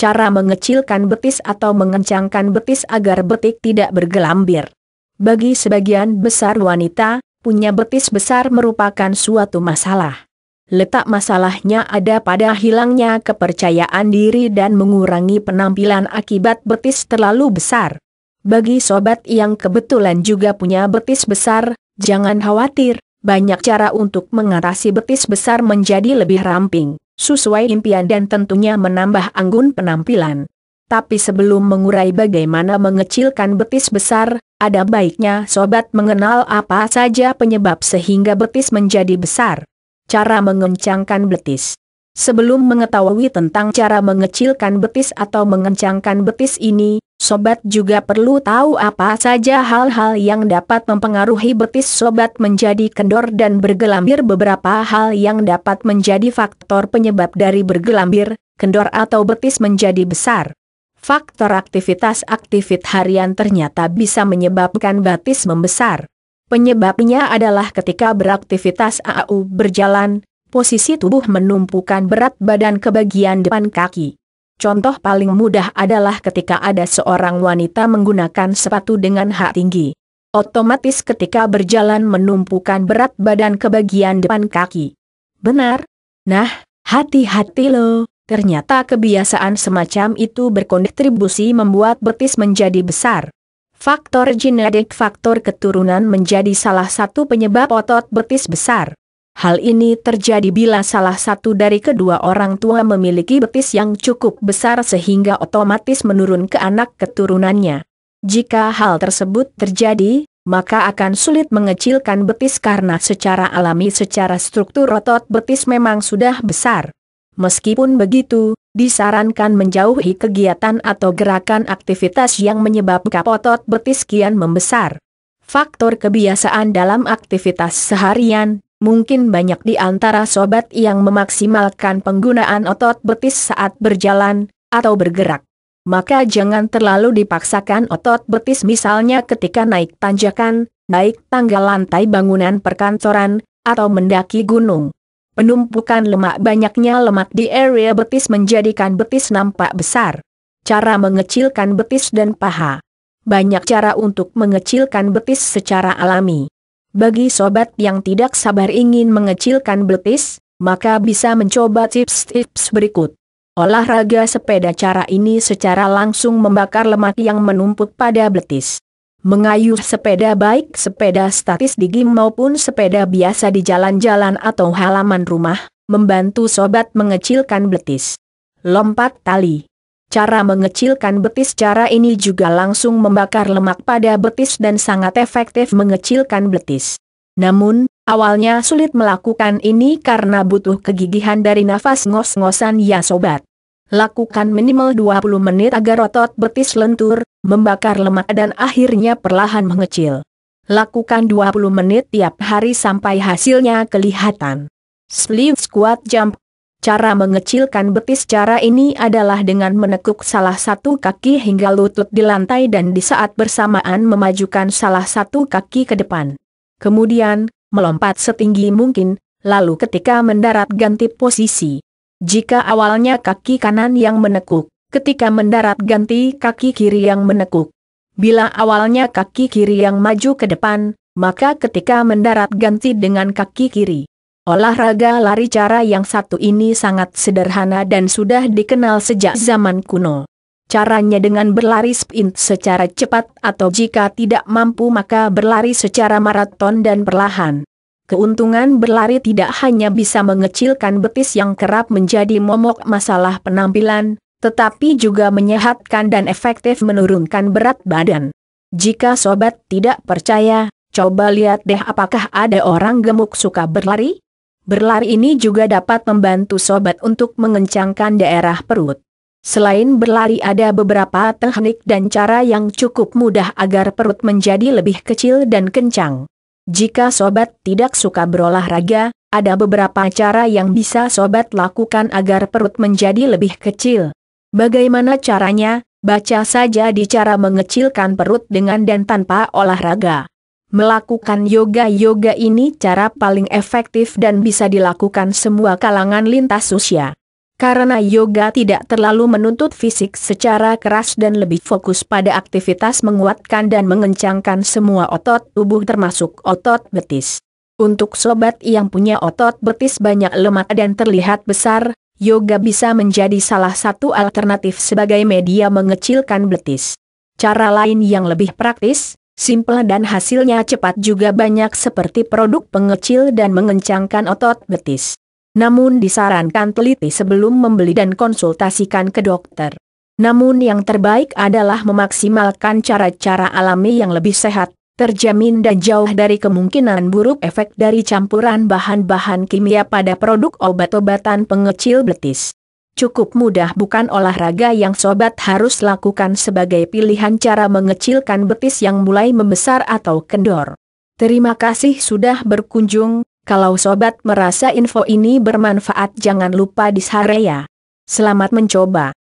cara mengecilkan betis atau mengencangkan betis agar betik tidak bergelambir. Bagi sebagian besar wanita, punya betis besar merupakan suatu masalah. Letak masalahnya ada pada hilangnya kepercayaan diri dan mengurangi penampilan akibat betis terlalu besar. Bagi sobat yang kebetulan juga punya betis besar, jangan khawatir, banyak cara untuk mengatasi betis besar menjadi lebih ramping sesuai impian dan tentunya menambah anggun penampilan. Tapi sebelum mengurai bagaimana mengecilkan betis besar, ada baiknya sobat mengenal apa saja penyebab sehingga betis menjadi besar. Cara mengencangkan betis Sebelum mengetahui tentang cara mengecilkan betis atau mengencangkan betis ini, Sobat juga perlu tahu apa saja hal-hal yang dapat mempengaruhi betis sobat menjadi kendor dan bergelambir beberapa hal yang dapat menjadi faktor penyebab dari bergelambir, kendor atau betis menjadi besar. Faktor aktivitas aktivit harian ternyata bisa menyebabkan betis membesar. Penyebabnya adalah ketika beraktivitas AU berjalan, posisi tubuh menumpukan berat badan ke bagian depan kaki. Contoh paling mudah adalah ketika ada seorang wanita menggunakan sepatu dengan hak tinggi. Otomatis ketika berjalan menumpukan berat badan ke bagian depan kaki. Benar? Nah, hati-hati loh. Ternyata kebiasaan semacam itu berkontribusi membuat betis menjadi besar. Faktor genetik faktor keturunan menjadi salah satu penyebab otot betis besar. Hal ini terjadi bila salah satu dari kedua orang tua memiliki betis yang cukup besar sehingga otomatis menurun ke anak keturunannya. Jika hal tersebut terjadi, maka akan sulit mengecilkan betis karena secara alami secara struktur otot betis memang sudah besar. Meskipun begitu, disarankan menjauhi kegiatan atau gerakan aktivitas yang menyebabkan otot betis kian membesar. Faktor kebiasaan dalam aktivitas seharian, Mungkin banyak di antara sobat yang memaksimalkan penggunaan otot betis saat berjalan atau bergerak. Maka jangan terlalu dipaksakan otot betis misalnya ketika naik tanjakan, naik tangga lantai bangunan perkantoran, atau mendaki gunung. Penumpukan lemak banyaknya lemak di area betis menjadikan betis nampak besar. Cara mengecilkan betis dan paha. Banyak cara untuk mengecilkan betis secara alami. Bagi sobat yang tidak sabar ingin mengecilkan betis, maka bisa mencoba tips-tips berikut. Olahraga sepeda cara ini secara langsung membakar lemak yang menumpuk pada betis. Mengayuh sepeda baik sepeda statis di gym maupun sepeda biasa di jalan-jalan atau halaman rumah, membantu sobat mengecilkan betis. Lompat tali Cara mengecilkan betis cara ini juga langsung membakar lemak pada betis dan sangat efektif mengecilkan betis. Namun, awalnya sulit melakukan ini karena butuh kegigihan dari nafas ngos-ngosan ya sobat. Lakukan minimal 20 menit agar otot betis lentur, membakar lemak dan akhirnya perlahan mengecil. Lakukan 20 menit tiap hari sampai hasilnya kelihatan. Sleeve squat jump Cara mengecilkan betis cara ini adalah dengan menekuk salah satu kaki hingga lutut di lantai dan di saat bersamaan memajukan salah satu kaki ke depan. Kemudian, melompat setinggi mungkin, lalu ketika mendarat ganti posisi. Jika awalnya kaki kanan yang menekuk, ketika mendarat ganti kaki kiri yang menekuk. Bila awalnya kaki kiri yang maju ke depan, maka ketika mendarat ganti dengan kaki kiri. Olahraga lari cara yang satu ini sangat sederhana dan sudah dikenal sejak zaman kuno. Caranya dengan berlari sprint secara cepat atau jika tidak mampu maka berlari secara maraton dan perlahan. Keuntungan berlari tidak hanya bisa mengecilkan betis yang kerap menjadi momok masalah penampilan, tetapi juga menyehatkan dan efektif menurunkan berat badan. Jika sobat tidak percaya, coba lihat deh apakah ada orang gemuk suka berlari? Berlari ini juga dapat membantu sobat untuk mengencangkan daerah perut. Selain berlari ada beberapa teknik dan cara yang cukup mudah agar perut menjadi lebih kecil dan kencang. Jika sobat tidak suka berolahraga, ada beberapa cara yang bisa sobat lakukan agar perut menjadi lebih kecil. Bagaimana caranya? Baca saja di cara mengecilkan perut dengan dan tanpa olahraga. Melakukan yoga-yoga ini cara paling efektif dan bisa dilakukan semua kalangan lintas usia. Karena yoga tidak terlalu menuntut fisik secara keras dan lebih fokus pada aktivitas menguatkan dan mengencangkan semua otot tubuh termasuk otot betis. Untuk sobat yang punya otot betis banyak lemak dan terlihat besar, yoga bisa menjadi salah satu alternatif sebagai media mengecilkan betis. Cara lain yang lebih praktis, simple dan hasilnya cepat juga banyak seperti produk pengecil dan mengencangkan otot betis. Namun disarankan teliti sebelum membeli dan konsultasikan ke dokter. Namun yang terbaik adalah memaksimalkan cara-cara alami yang lebih sehat, terjamin dan jauh dari kemungkinan buruk efek dari campuran bahan-bahan kimia pada produk obat-obatan pengecil betis cukup mudah bukan olahraga yang sobat harus lakukan sebagai pilihan cara mengecilkan betis yang mulai membesar atau kendor. Terima kasih sudah berkunjung, kalau sobat merasa info ini bermanfaat jangan lupa di ya. Selamat mencoba.